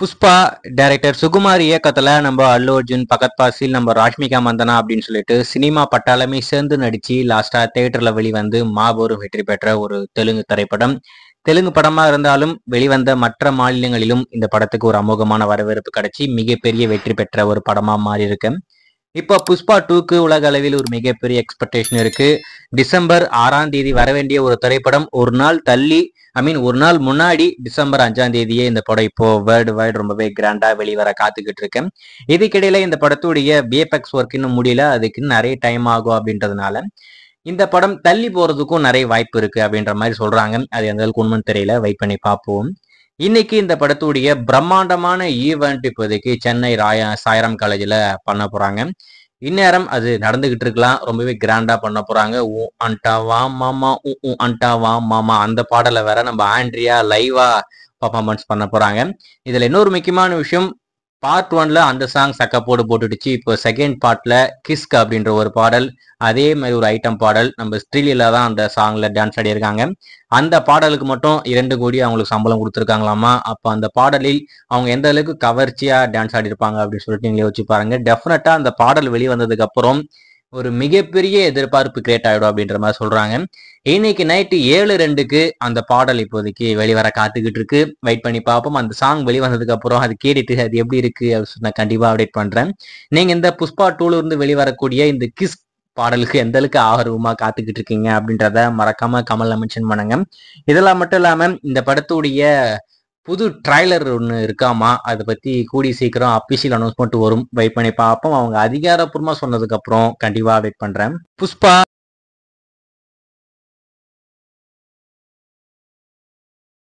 Pushpa director Sukumar இயக்கத்துல நம்ம அல்லு அர்ஜுன் பகத் பாசில் நம்ம ராஷ்மிகா மந்தனா அப்படின்னு சொல்லிட்டு சினிமா பட்டாளமே சேர்ந்து நடிச்சு லாஸ்டா தியேட்டர்ல வெளிவந்து மாபெரும் வெற்றி பெற்ற ஒரு தெலுங்கு திரைப்படம் தெலுங்கு படமா இருந்தாலும் வெளிவந்த மற்ற மாநிலங்களிலும் இந்த படத்துக்கு ஒரு அமோகமான வரவேற்பு கிடைச்சி மிகப்பெரிய வெற்றி பெற்ற ஒரு படமா மாறி இருக்கு இப்போ புஷ்பா டூக்கு உலக அளவில் ஒரு மிகப்பெரிய எக்ஸ்பெக்டேஷன் இருக்கு டிசம்பர் ஆறாம் தேதி வரவேண்டிய ஒரு திரைப்படம் ஒரு நாள் தள்ளி ஐ மீன் ஒரு நாள் முன்னாடி டிசம்பர் அஞ்சாம் தேதியே இந்த படம் இப்போ வேர்ல்டு வைடு ரொம்பவே கிராண்டா வெளிவர காத்துக்கிட்டு இருக்கேன் இதுக்கிடையில இந்த படத்துடைய பிஎஃப்எக்ஸ் ஒர்க் இன்னும் முடியல அதுக்கு நிறைய டைம் ஆகும் அப்படின்றதுனால இந்த படம் தள்ளி போறதுக்கும் நிறைய வாய்ப்பு இருக்கு அப்படின்ற மாதிரி சொல்றாங்க அது எந்த அளவுக்கு உண்மைன்னு தெரியல வெயிட் பண்ணி பார்ப்போம் இன்னைக்கு இந்த படத்துடைய பிரம்மாண்டமான ஈவெண்ட் இப்போதைக்கு சென்னை ராய சாயரம் காலேஜில் பண்ண போகிறாங்க இந்நேரம் அது நடந்துகிட்டு இருக்கலாம் ரொம்பவே கிராண்டா பண்ண போறாங்க ஊ அண்டா வா மாமா ஊ ஊ அண்டா வா மாமா அந்த பாடலை வேற நம்ம ஆண்ட்ரியா லைவா பர்ஃபார்மன்ஸ் பண்ண போறாங்க இதுல இன்னொரு முக்கியமான விஷயம் பார்ட் ஒன்ல அந்த சாங் சக்கப்போடு போட்டுடுச்சு இப்போ செகண்ட் பார்ட்ல கிஸ்க் அப்படின்ற ஒரு பாடல் அதே மாதிரி ஒரு ஐட்டம் பாடல் நம்ம ஸ்ட்ரீலியில தான் அந்த சாங்ல டான்ஸ் ஆடியிருக்காங்க அந்த பாடலுக்கு மட்டும் இரண்டு கோடி அவங்களுக்கு சம்பளம் கொடுத்துருக்காங்களாமா அப்போ அந்த பாடலில் அவங்க எந்த அளவுக்கு கவர்ச்சியா டான்ஸ் ஆடிருப்பாங்க அப்படின்னு சொல்லிட்டு நீங்களே வச்சு பாருங்க டெஃபினட்டா அந்த பாடல் வெளிவந்ததுக்கு அப்புறம் ஒரு மிகப்பெரிய எதிர்பார்ப்பு கிரியேட் ஆகிடும் அப்படின்ற மாதிரி சொல்றாங்க இன்னைக்கு நைட்டு ஏழு ரெண்டுக்கு அந்த பாடல் இப்போதைக்கு வெளிவர காத்துக்கிட்டு இருக்கு வெயிட் பண்ணி பார்ப்போம் அந்த சாங் வெளிவந்ததுக்கு அப்புறம் அது கேட்டுட்டு அது எப்படி இருக்கு அப்படின்னு நான் கண்டிப்பா அப்டேட் பண்றேன் நீங்க இந்த புஷ்பா டூல இருந்து வெளிவரக்கூடிய இந்த கிஸ் பாடலுக்கு எந்த அளவுக்கு ஆர்வமா காத்துக்கிட்டு இருக்கீங்க அப்படின்றத மறக்காம கமல் மென்ஷன் பண்ணுங்க இதெல்லாம் மட்டும் இல்லாம இந்த படத்துடைய புது ட்ரைலர் ஒன்று இருக்காமா அதை பற்றி கூடி சீக்கிரம் அபிஷியல் அனௌன்ஸ்மெண்ட் வரும் வெயிட் பண்ணி பார்ப்போம் அவங்க அதிகாரப்பூர்வமாக சொன்னதுக்கப்புறம் கண்டிப்பாக வெயிட் பண்ணுறேன் புஷ்பா